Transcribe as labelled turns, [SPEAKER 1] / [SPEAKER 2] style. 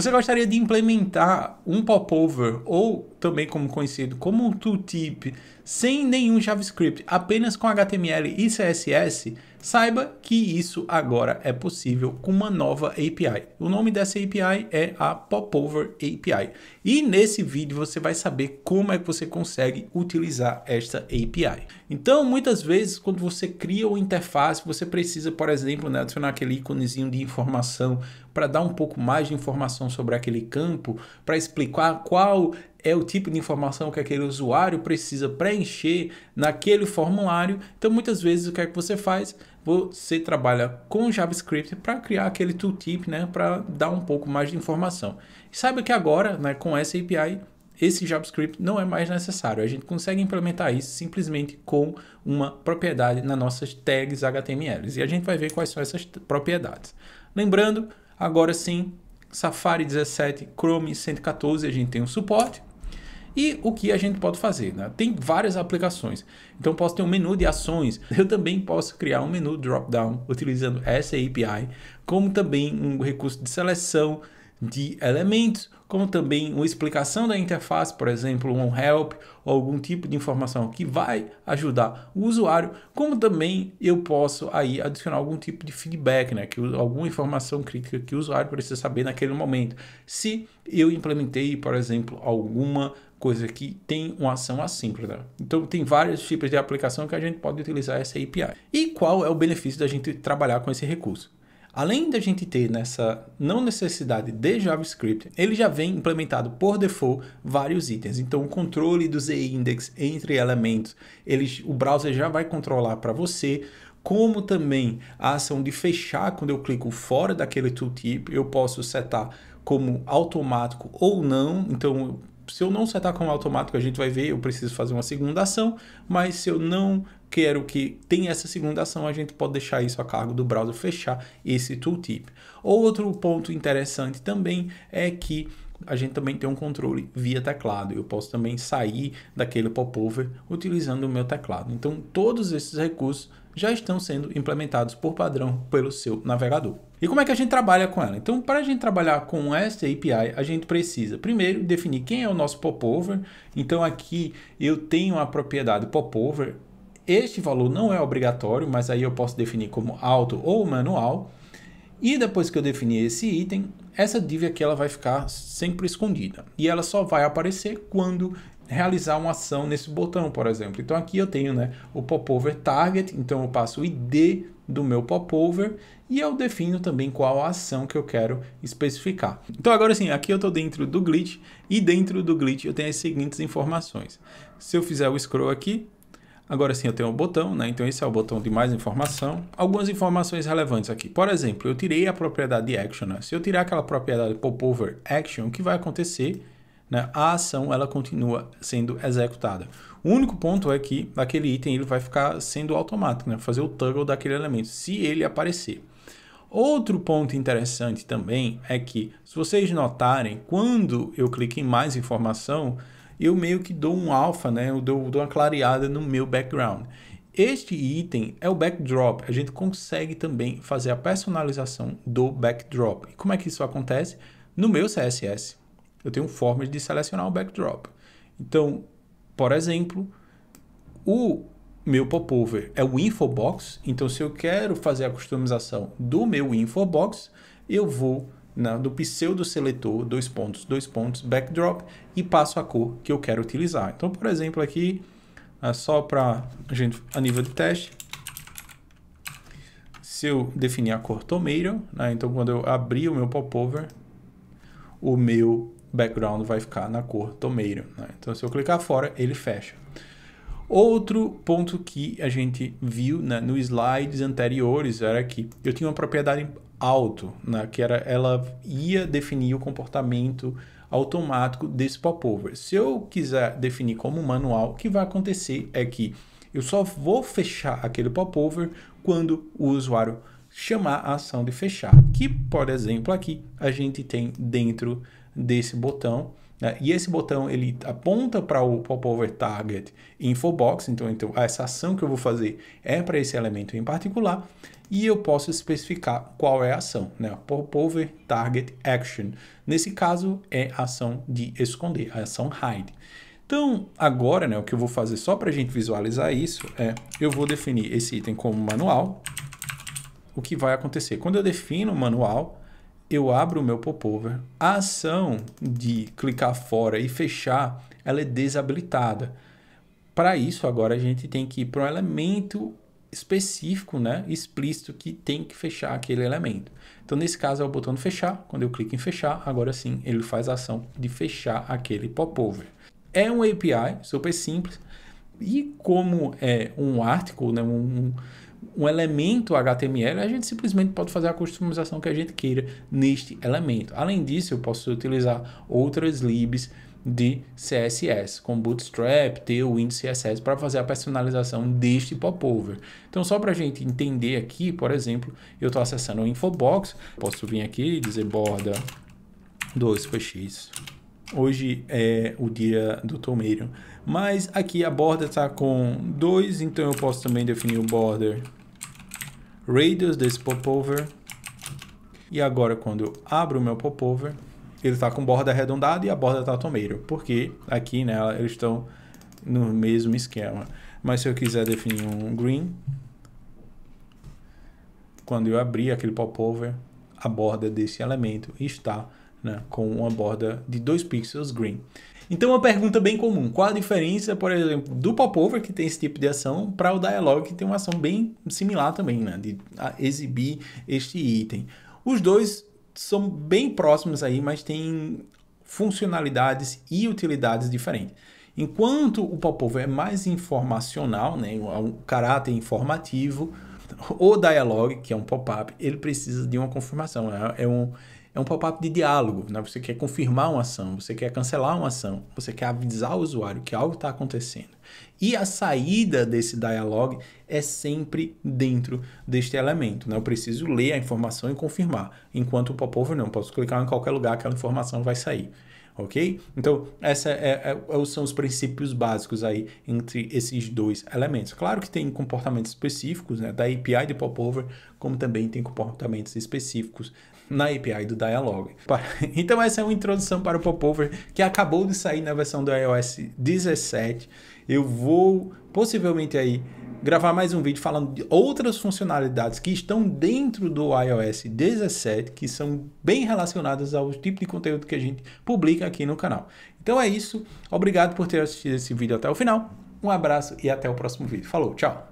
[SPEAKER 1] Você gostaria de implementar um popover ou também como conhecido como um tooltip, sem nenhum JavaScript, apenas com HTML e CSS, saiba que isso agora é possível com uma nova API. O nome dessa API é a Popover API. E nesse vídeo você vai saber como é que você consegue utilizar esta API. Então, muitas vezes, quando você cria uma interface, você precisa, por exemplo, né, adicionar aquele íconezinho de informação para dar um pouco mais de informação sobre aquele campo, para explicar qual é o tipo de informação que aquele usuário precisa preencher naquele formulário. Então, muitas vezes, o que é que você faz? Você trabalha com JavaScript para criar aquele tooltip, né, para dar um pouco mais de informação. E saiba que agora, né, com essa API, esse JavaScript não é mais necessário. A gente consegue implementar isso simplesmente com uma propriedade nas nossas tags HTML. E a gente vai ver quais são essas propriedades. Lembrando, agora sim, Safari 17, Chrome 114, a gente tem um suporte e o que a gente pode fazer. Né? Tem várias aplicações. Então, posso ter um menu de ações. Eu também posso criar um menu drop-down utilizando essa API, como também um recurso de seleção de elementos, como também uma explicação da interface, por exemplo, um help ou algum tipo de informação que vai ajudar o usuário, como também eu posso aí adicionar algum tipo de feedback, né, que alguma informação crítica que o usuário precisa saber naquele momento. Se eu implementei, por exemplo, alguma coisa que tem uma ação assíncrona. Né? Então tem vários tipos de aplicação que a gente pode utilizar essa API. E qual é o benefício da gente trabalhar com esse recurso? Além da gente ter nessa não necessidade de JavaScript, ele já vem implementado por default vários itens. Então, o controle do z-index entre elementos, eles, o browser já vai controlar para você como também a ação de fechar quando eu clico fora daquele tooltip, eu posso setar como automático ou não. Então, se eu não setar como automático, a gente vai ver, eu preciso fazer uma segunda ação, mas se eu não quero que tenha essa segunda ação, a gente pode deixar isso a cargo do browser fechar esse tooltip. Outro ponto interessante também é que a gente também tem um controle via teclado. Eu posso também sair daquele popover utilizando o meu teclado. Então, todos esses recursos já estão sendo implementados por padrão pelo seu navegador. E como é que a gente trabalha com ela? Então, para a gente trabalhar com esta API, a gente precisa primeiro definir quem é o nosso popover. Então, aqui eu tenho a propriedade popover este valor não é obrigatório, mas aí eu posso definir como alto ou manual. E depois que eu definir esse item, essa div aqui ela vai ficar sempre escondida. E ela só vai aparecer quando realizar uma ação nesse botão, por exemplo. Então aqui eu tenho né, o popover target, então eu passo o ID do meu popover e eu defino também qual a ação que eu quero especificar. Então agora sim, aqui eu estou dentro do glitch e dentro do glitch eu tenho as seguintes informações. Se eu fizer o scroll aqui, Agora sim eu tenho um botão, né? então esse é o botão de mais informação. Algumas informações relevantes aqui. Por exemplo, eu tirei a propriedade action. Né? Se eu tirar aquela propriedade popover action, o que vai acontecer? Né? A ação ela continua sendo executada. O único ponto é que aquele item ele vai ficar sendo automático, né? fazer o toggle daquele elemento, se ele aparecer. Outro ponto interessante também é que, se vocês notarem, quando eu clico em mais informação, eu meio que dou um alfa, né? Eu dou, dou uma clareada no meu background. Este item é o backdrop. A gente consegue também fazer a personalização do backdrop. E como é que isso acontece? No meu CSS, eu tenho formas de selecionar o backdrop. Então, por exemplo, o meu popover é o infobox. Então, se eu quero fazer a customização do meu infobox, eu vou na, do pseudo seletor, dois pontos, dois pontos, backdrop e passo a cor que eu quero utilizar. Então, por exemplo, aqui, ah, só para a gente a nível de teste, se eu definir a cor tomato, né, então quando eu abrir o meu popover, o meu background vai ficar na cor tomato. Né? Então, se eu clicar fora, ele fecha. Outro ponto que a gente viu né, nos slides anteriores era que eu tinha uma propriedade alto, né, que era ela ia definir o comportamento automático desse popover. Se eu quiser definir como manual, o que vai acontecer é que eu só vou fechar aquele popover quando o usuário chamar a ação de fechar, que por exemplo aqui a gente tem dentro desse botão né? E esse botão ele aponta para o popover target infobox, então, então essa ação que eu vou fazer é para esse elemento em particular e eu posso especificar qual é a ação, né? Popover target action. Nesse caso é a ação de esconder, a ação hide. Então, agora, né, o que eu vou fazer só para a gente visualizar isso é, eu vou definir esse item como manual. O que vai acontecer? Quando eu defino o manual, eu abro o meu popover, a ação de clicar fora e fechar, ela é desabilitada. Para isso, agora a gente tem que ir para um elemento específico, né, explícito que tem que fechar aquele elemento. Então, nesse caso é o botão de fechar. Quando eu clico em fechar, agora sim ele faz a ação de fechar aquele popover. É um API super simples e como é um article, né, um, um elemento HTML, a gente simplesmente pode fazer a customização que a gente queira neste elemento. Além disso, eu posso utilizar outras libs de CSS, como Bootstrap, Tailwind CSS, para fazer a personalização deste popover. Então, só para a gente entender aqui, por exemplo, eu estou acessando o Infobox, posso vir aqui e dizer borda 2 px Hoje é o dia do Tomerium. Mas aqui a borda está com 2, então eu posso também definir o border radius desse popover. E agora quando eu abro o meu popover, ele está com borda arredondada e a borda está Tomerium, porque aqui nela né, eles estão no mesmo esquema. Mas se eu quiser definir um green, quando eu abrir aquele popover, a borda desse elemento está né, com uma borda de 2 pixels green. Então, uma pergunta bem comum: qual a diferença, por exemplo, do popover, que tem esse tipo de ação, para o dialogue, que tem uma ação bem similar também, né, de exibir este item? Os dois são bem próximos aí, mas têm funcionalidades e utilidades diferentes. Enquanto o popover é mais informacional, né, um caráter informativo, o dialogue, que é um pop-up, ele precisa de uma confirmação, é, é um é um pop-up de diálogo, né? Você quer confirmar uma ação, você quer cancelar uma ação, você quer avisar o usuário que algo está acontecendo. E a saída desse dialogue é sempre dentro deste elemento. Né? Eu preciso ler a informação e confirmar. Enquanto o popover não, posso clicar em qualquer lugar, aquela informação vai sair ok? Então, esses é, é, é, são os princípios básicos aí entre esses dois elementos. Claro que tem comportamentos específicos né, da API de Popover, como também tem comportamentos específicos na API do Dialog. Então, essa é uma introdução para o Popover que acabou de sair na versão do iOS 17. Eu vou possivelmente aí gravar mais um vídeo falando de outras funcionalidades que estão dentro do iOS 17, que são bem relacionadas ao tipo de conteúdo que a gente publica aqui no canal. Então é isso. Obrigado por ter assistido esse vídeo até o final. Um abraço e até o próximo vídeo. Falou, tchau!